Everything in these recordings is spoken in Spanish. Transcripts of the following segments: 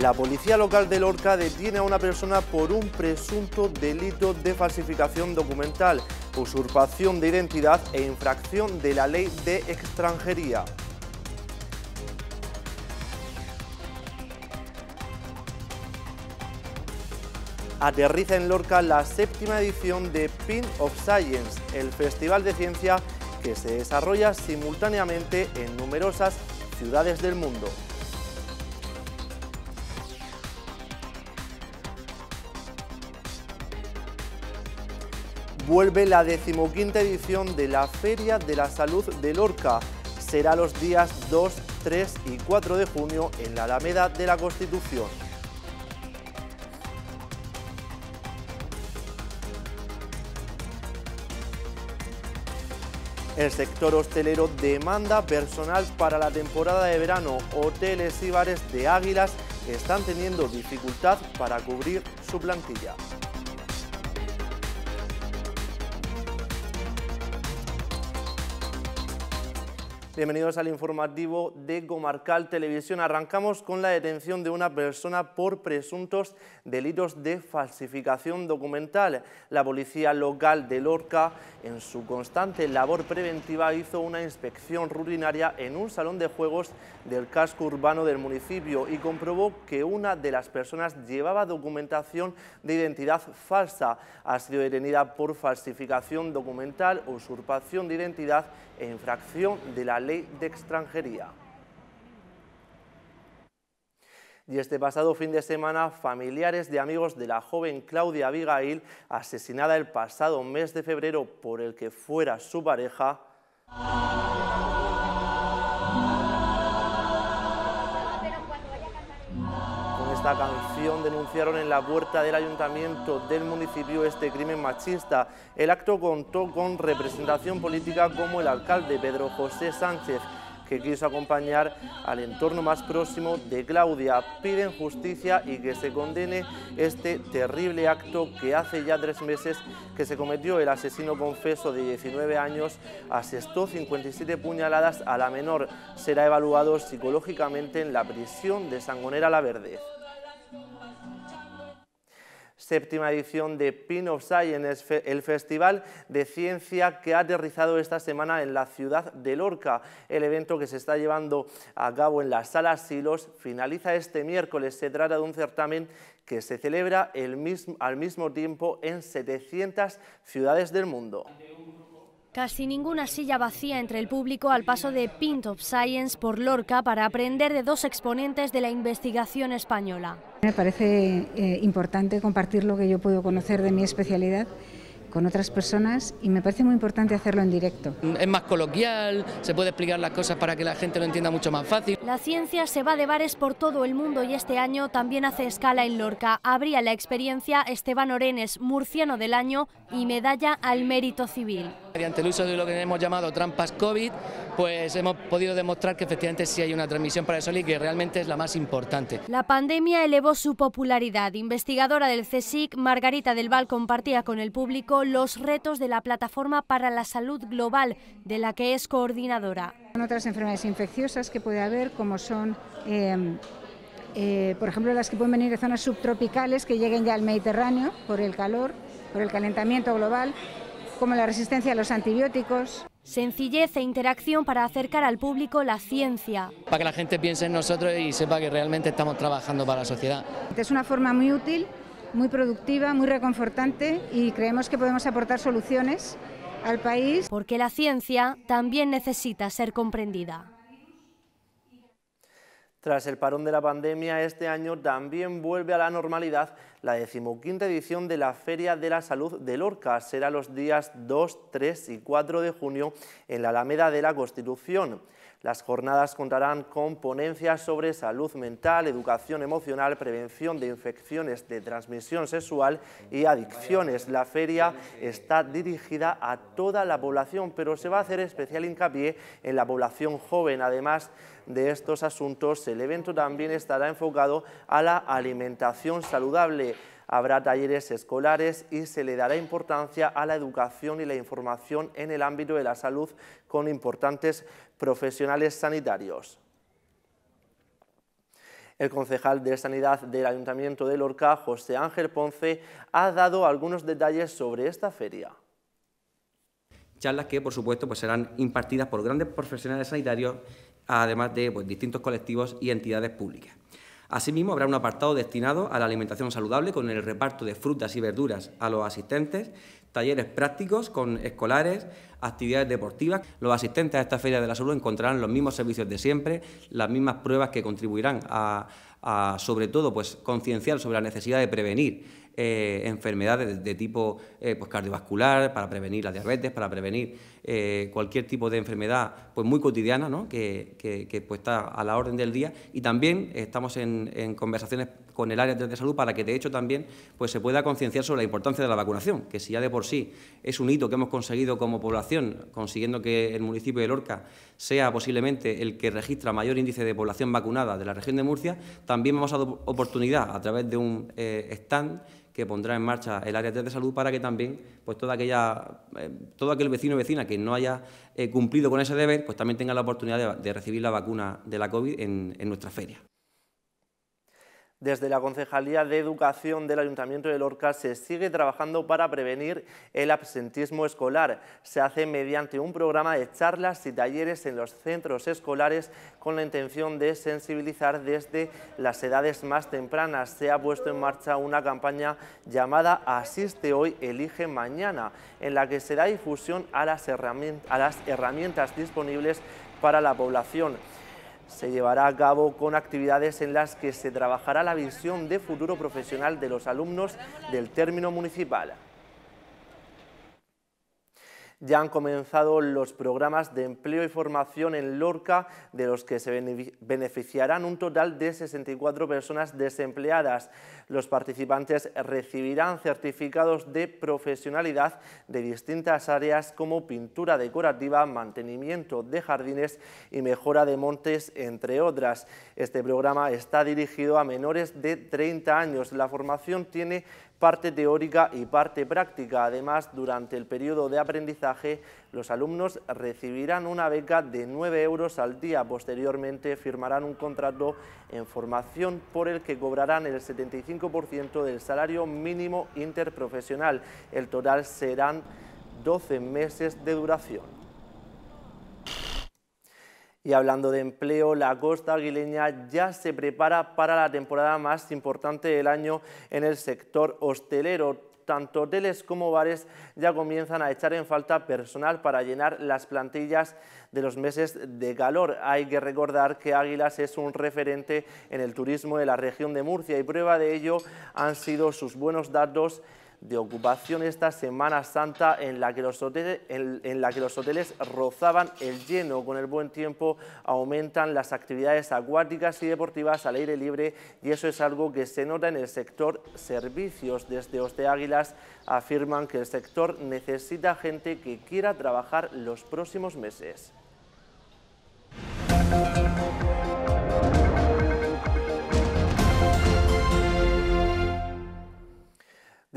La policía local de Lorca detiene a una persona por un presunto delito de falsificación documental, usurpación de identidad e infracción de la ley de extranjería. Aterriza en Lorca la séptima edición de Pin of Science, el festival de ciencia que se desarrolla simultáneamente en numerosas ciudades del mundo. Vuelve la decimoquinta edición de la Feria de la Salud de Lorca. Será los días 2, 3 y 4 de junio en la Alameda de la Constitución. El sector hostelero demanda personal para la temporada de verano. Hoteles y bares de Águilas están teniendo dificultad para cubrir su plantilla. Bienvenidos al informativo de Comarcal Televisión. Arrancamos con la detención de una persona por presuntos delitos de falsificación documental. La policía local de Lorca, en su constante labor preventiva, hizo una inspección rutinaria en un salón de juegos del casco urbano del municipio y comprobó que una de las personas llevaba documentación de identidad falsa. Ha sido detenida por falsificación documental, usurpación de identidad e infracción de la ley de Extranjería. Y este pasado fin de semana, familiares de amigos de la joven Claudia Abigail, asesinada el pasado mes de febrero por el que fuera su pareja, esta canción denunciaron en la puerta del ayuntamiento del municipio este crimen machista. El acto contó con representación política como el alcalde Pedro José Sánchez, que quiso acompañar al entorno más próximo de Claudia. Piden justicia y que se condene este terrible acto que hace ya tres meses que se cometió el asesino confeso de 19 años, asestó 57 puñaladas a la menor. Será evaluado psicológicamente en la prisión de Sangonera La Verde séptima edición de Pin of Science, el festival de ciencia que ha aterrizado esta semana en la ciudad de Lorca. El evento que se está llevando a cabo en la sala Silos finaliza este miércoles. Se trata de un certamen que se celebra al mismo tiempo en 700 ciudades del mundo. Casi ninguna silla vacía entre el público al paso de Pint of Science por Lorca para aprender de dos exponentes de la investigación española. Me parece eh, importante compartir lo que yo puedo conocer de mi especialidad con otras personas y me parece muy importante hacerlo en directo. Es más coloquial, se puede explicar las cosas para que la gente lo entienda mucho más fácil. La ciencia se va de bares por todo el mundo y este año también hace escala en Lorca. Abría la experiencia Esteban Orenes, murciano del año y medalla al mérito civil. Mediante el uso de lo que hemos llamado trampas COVID, pues hemos podido demostrar que efectivamente sí hay una transmisión para el sol y que realmente es la más importante. La pandemia elevó su popularidad. Investigadora del CSIC, Margarita del Val compartía con el público los retos de la plataforma para la salud global, de la que es coordinadora. Otras enfermedades infecciosas que puede haber, como son... Em, eh, por ejemplo, las que pueden venir de zonas subtropicales que lleguen ya al Mediterráneo por el calor, por el calentamiento global, como la resistencia a los antibióticos. Sencillez e interacción para acercar al público la ciencia. Para que la gente piense en nosotros y sepa que realmente estamos trabajando para la sociedad. Es una forma muy útil, muy productiva, muy reconfortante y creemos que podemos aportar soluciones al país. Porque la ciencia también necesita ser comprendida. Tras el parón de la pandemia, este año también vuelve a la normalidad la decimoquinta edición de la Feria de la Salud de Lorca. Será los días 2, 3 y 4 de junio en la Alameda de la Constitución. Las jornadas contarán con ponencias sobre salud mental, educación emocional, prevención de infecciones de transmisión sexual y adicciones. La feria está dirigida a toda la población, pero se va a hacer especial hincapié en la población joven. Además de estos asuntos, el evento también estará enfocado a la alimentación saludable. Habrá talleres escolares y se le dará importancia a la educación y la información en el ámbito de la salud con importantes profesionales sanitarios. El concejal de Sanidad del Ayuntamiento de Lorca, José Ángel Ponce, ha dado algunos detalles sobre esta feria charlas que, por supuesto, pues serán impartidas por grandes profesionales sanitarios, además de pues, distintos colectivos y entidades públicas. Asimismo, habrá un apartado destinado a la alimentación saludable con el reparto de frutas y verduras a los asistentes, talleres prácticos con escolares, actividades deportivas. Los asistentes a esta Feria de la Salud encontrarán los mismos servicios de siempre, las mismas pruebas que contribuirán a, sobre todo, pues, concienciar sobre la necesidad de prevenir eh, enfermedades de, tipo eh, pues, cardiovascular, para prevenir la diabetes, para prevenir eh, cualquier tipo de enfermedad pues muy cotidiana, que, pues, está a la orden del día. Y también estamos en, conversaciones con el área de salud para que, de hecho, también pues, se pueda concienciar sobre la importancia de la vacunación, que si ya de por sí es un hito que hemos conseguido como población, consiguiendo que el municipio de Lorca sea posiblemente el que registra mayor índice de población vacunada de la región de Murcia, también hemos dado oportunidad a través de un eh, stand que pondrá en marcha el Área de Salud para que también pues, toda aquella, eh, todo aquel vecino o vecina que no haya eh, cumplido con ese deber, pues también tenga la oportunidad de, recibir la vacuna de la COVID en, en nuestra feria. Desde la Concejalía de Educación del Ayuntamiento de Lorca se sigue trabajando para prevenir el absentismo escolar. Se hace mediante un programa de charlas y talleres en los centros escolares con la intención de sensibilizar desde las edades más tempranas. Se ha puesto en marcha una campaña llamada Asiste hoy, elige mañana, en la que se da difusión a las, herramientas, disponibles para la población se llevará a cabo con actividades en las que se trabajará la visión de futuro profesional de los alumnos del término municipal ya han comenzado los programas de empleo y formación en Lorca, de los que se beneficiarán un total de 64 personas desempleadas. Los participantes recibirán certificados de profesionalidad de distintas áreas como pintura decorativa, mantenimiento de jardines y mejora de montes, entre otras. Este programa está dirigido a menores de 30 años. La formación tiene parte teórica y parte práctica. Además, durante el periodo de aprendizaje, los alumnos recibirán una beca de 9 euros al día. Posteriormente, firmarán un contrato en formación por el que cobrarán el 75% del salario mínimo interprofesional. El total serán 12 meses de duración. Y hablando de empleo, la costa aguileña ya se prepara para la temporada más importante del año en el sector hostelero. Tanto hoteles como bares ya comienzan a echar en falta personal para llenar las plantillas de los meses de calor. Hay que recordar que Águilas es un referente en el turismo de la región de Murcia y prueba de ello han sido sus buenos datos de ocupación esta Semana Santa en la, que los hoteles, rozaban el lleno. Con el buen tiempo aumentan las actividades acuáticas y deportivas al aire libre y eso es algo que se nota en el sector servicios. Desde Hoste Águilas afirman que el sector necesita gente que quiera trabajar los próximos meses.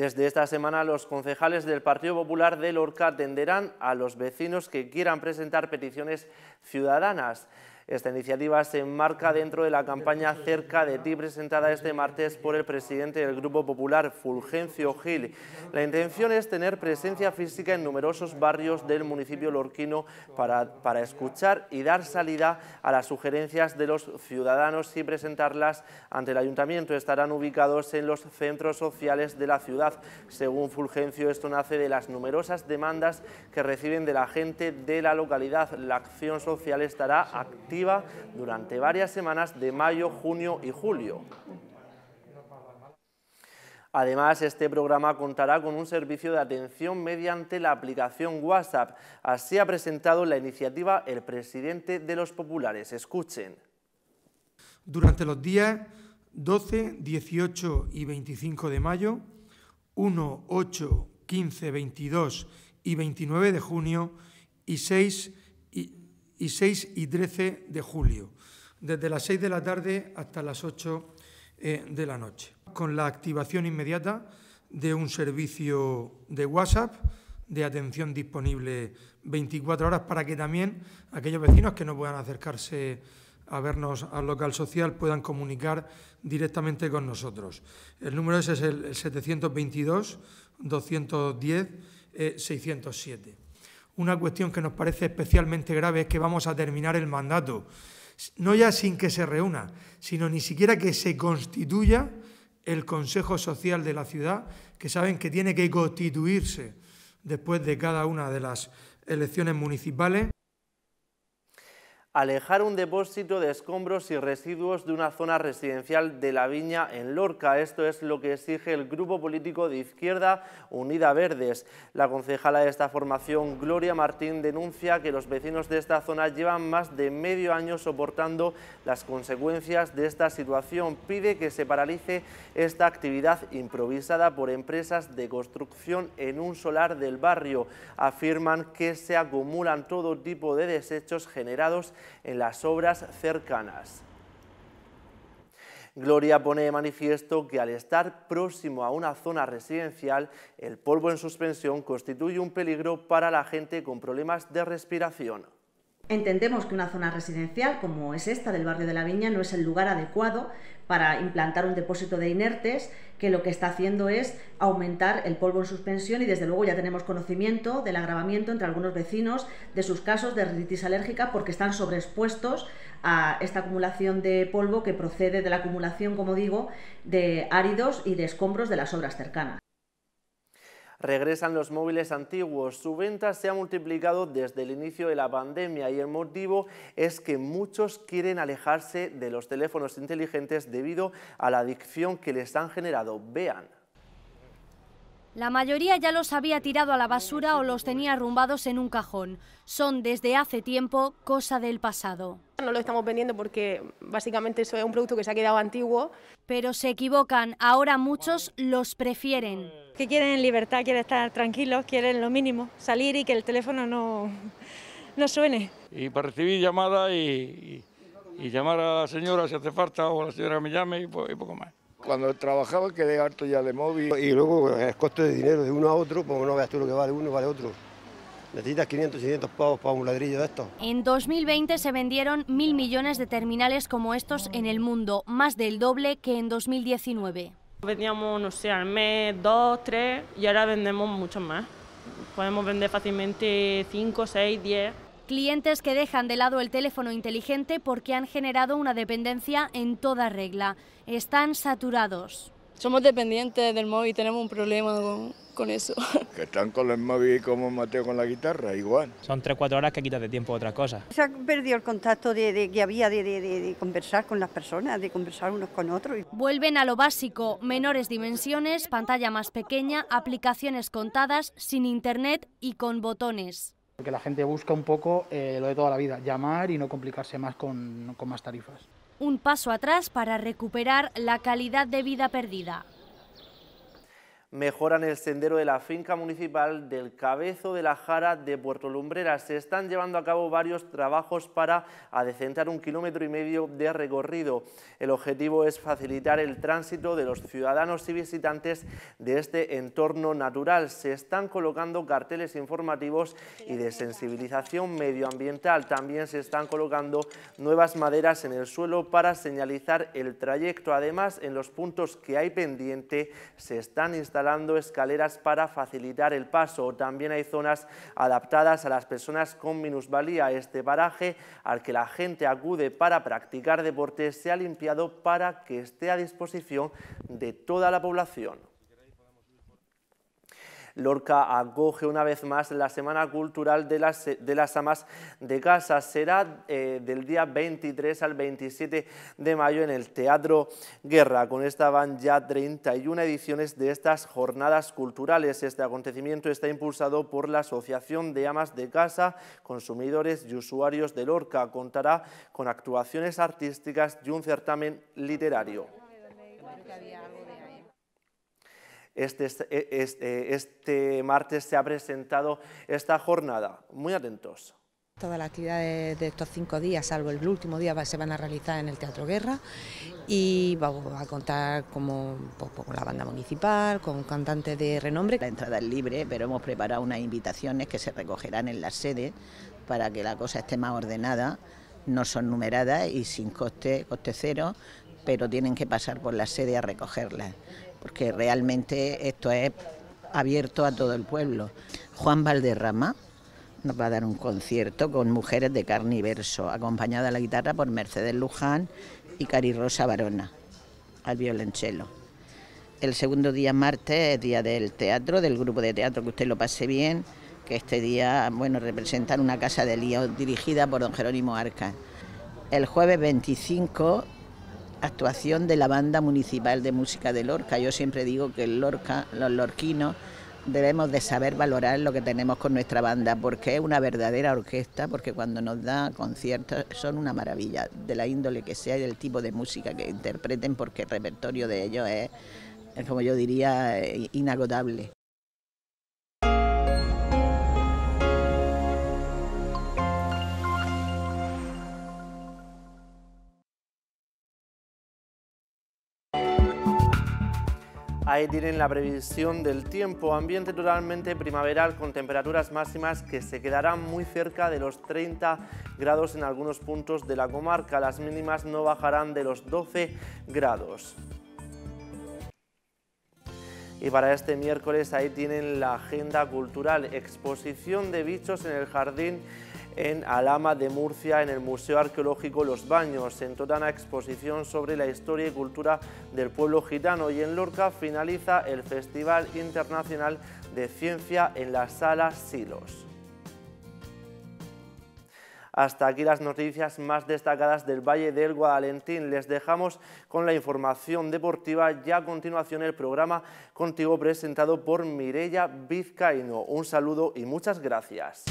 Desde esta semana, los concejales del Partido Popular de Lorca atenderán a los vecinos que quieran presentar peticiones ciudadanas. Esta iniciativa se enmarca dentro de la campaña Cerca de ti presentada este martes por el presidente del Grupo Popular, Fulgencio Gil. La intención es tener presencia física en numerosos barrios del municipio lorquino para, para escuchar y dar salida a las sugerencias de los ciudadanos y presentarlas ante el ayuntamiento. Estarán ubicados en los centros sociales de la ciudad. Según Fulgencio, esto nace de las numerosas demandas que reciben de la gente de la localidad. La acción social estará activa durante varias semanas de mayo, junio y julio. Además, este programa contará con un servicio de atención mediante la aplicación WhatsApp. Así ha presentado la iniciativa el presidente de los populares. Escuchen. Durante los días 12, 18 y 25 de mayo, 1, 8, 15, 22 y 29 de junio y 6, y 6 y 13 de julio, desde las 6 de la tarde hasta las 8 eh, de la noche, con la activación inmediata de un servicio de WhatsApp de atención disponible 24 horas para que también aquellos vecinos que no puedan acercarse a vernos al local social puedan comunicar directamente con nosotros. El número ese es el 722 210 607 una cuestión que nos parece especialmente grave es que vamos a terminar el mandato, no ya sin que se reúna, sino ni siquiera que se constituya el Consejo Social de la ciudad, que saben que tiene que constituirse después de cada una de las elecciones municipales alejar un depósito de escombros y residuos de una zona residencial de La Viña en Lorca. Esto es lo que exige el grupo político de izquierda Unida Verdes. La concejala de esta formación, Gloria Martín, denuncia que los vecinos de esta zona llevan más de medio año soportando las consecuencias de esta situación. Pide que se paralice esta actividad improvisada por empresas de construcción en un solar del barrio. Afirman que se acumulan todo tipo de desechos generados en las obras cercanas. Gloria pone de manifiesto que al estar próximo a una zona residencial, el polvo en suspensión constituye un peligro para la gente con problemas de respiración. Entendemos que una zona residencial como es esta del barrio de la Viña no es el lugar adecuado para implantar un depósito de inertes que lo que está haciendo es aumentar el polvo en suspensión y desde luego ya tenemos conocimiento del agravamiento entre algunos vecinos de sus casos de rinitis alérgica porque están sobreexpuestos a esta acumulación de polvo que procede de la acumulación, como digo, de áridos y de escombros de las obras cercanas regresan los móviles antiguos. Su venta se ha multiplicado desde el inicio de la pandemia y el motivo es que muchos quieren alejarse de los teléfonos inteligentes debido a la adicción que les han generado. Vean. La mayoría ya los había tirado a la basura o los tenía arrumbados en un cajón. Son desde hace tiempo cosa del pasado. No lo estamos vendiendo porque básicamente eso es un producto que se ha quedado antiguo. Pero se equivocan, ahora muchos los prefieren. Que quieren libertad, quieren estar tranquilos, quieren lo mínimo, salir y que el teléfono no, no suene. Y para recibir llamadas y, llamar a la señora si hace falta o a la señora me llame y poco más. Cuando trabajaba quedé harto ya de móvil. Y luego eh, el costo de dinero de uno a otro, pues no veas tú lo que vale uno, vale otro. Necesitas 500, 600 pavos para un ladrillo de esto. En 2020 se vendieron mil millones de terminales como estos en el mundo, más del doble que en 2019. Vendíamos, no sé, al mes dos, tres y ahora vendemos muchos más. Podemos vender fácilmente 5, 6, 10. Clientes que dejan de lado el teléfono inteligente porque han generado una dependencia en toda regla. Están saturados. Somos dependientes del móvil, tenemos un problema con, eso. Que están con el móvil como Mateo con la guitarra, igual. Son 3-4 horas que quitas de tiempo otra cosa. Se ha perdido el contacto de, que había de, conversar con las personas, de conversar unos con otros. Vuelven a lo básico, menores dimensiones, pantalla más pequeña, aplicaciones contadas, sin internet y con botones. Porque la gente busca un poco eh, lo de toda la vida, llamar y no complicarse más con más tarifas. Un paso atrás para recuperar la calidad de vida perdida mejoran el sendero de la finca municipal del Cabezo de la Jara de Puerto Lumbreras. Se están llevando a cabo varios trabajos para adecentar un kilómetro y medio de recorrido. El objetivo es facilitar el tránsito de los ciudadanos y visitantes de este entorno natural. Se están colocando carteles informativos y de sensibilización medioambiental. También se están colocando nuevas maderas en el suelo para señalizar el trayecto. Además, en los puntos que hay pendiente se están instalando escaleras para facilitar el paso. También hay zonas adaptadas a las personas con minusvalía. Este paraje al que la gente acude para practicar deportes, se ha limpiado para que esté a disposición de toda la población. Lorca acoge una vez más la Semana Cultural de las, de las Amas de Casa. Será eh, del día 23 al 27 de mayo en el Teatro Guerra. Con esta van ya 31 ediciones de estas jornadas culturales. Este acontecimiento está impulsado por la Asociación de Amas de Casa, Consumidores y Usuarios de Lorca. Contará con actuaciones artísticas y un certamen literario. Este, este, e, este, este, martes se ha presentado esta jornada. Muy atentos. Toda la actividad de, estos cinco días, salvo el último día, se van a realizar en el Teatro Guerra y vamos a contar como, pues, con la banda municipal, con cantantes de renombre. La entrada es libre, pero hemos preparado unas invitaciones que se recogerán en la sede para que la cosa esté más ordenada. No son numeradas y sin coste, coste cero, pero tienen que pasar por la sede a recogerlas porque realmente esto es abierto a todo el pueblo. Juan Valderrama nos va a dar un concierto con mujeres de carne acompañada a la guitarra por Mercedes Luján y Cari Rosa Barona, al violonchelo. El segundo día, martes, es día del teatro, del grupo de teatro Que Usted lo pase bien, que este día, bueno, representan una casa de lío dirigida por don Jerónimo Arca. El jueves 25 actuación de la Banda Municipal de Música de Lorca. Yo siempre digo que el Lorca, los lorquinos, debemos de saber valorar lo que tenemos con nuestra banda, porque es una verdadera orquesta, porque cuando nos da conciertos son una maravilla, de la índole que sea y del tipo de música que interpreten, porque el repertorio de ellos es, como yo diría, eh, inagotable. Ahí tienen la previsión del tiempo, ambiente totalmente primaveral con temperaturas máximas que se quedarán muy cerca de los 30 grados en algunos puntos de la comarca. Las mínimas no bajarán de los 12 grados. Y para este miércoles ahí tienen la agenda cultural, exposición de bichos en el jardín en Alama de Murcia, en el Museo Arqueológico Los Baños, en toda una exposición sobre la historia y cultura del pueblo gitano y en Lorca finaliza el Festival Internacional de Ciencia en la Sala Silos. Hasta aquí las noticias más destacadas del Valle del Guadalentín. Les dejamos con la información deportiva y a continuación el programa Contigo presentado por Mireia Vizcaíno. Un saludo y muchas gracias.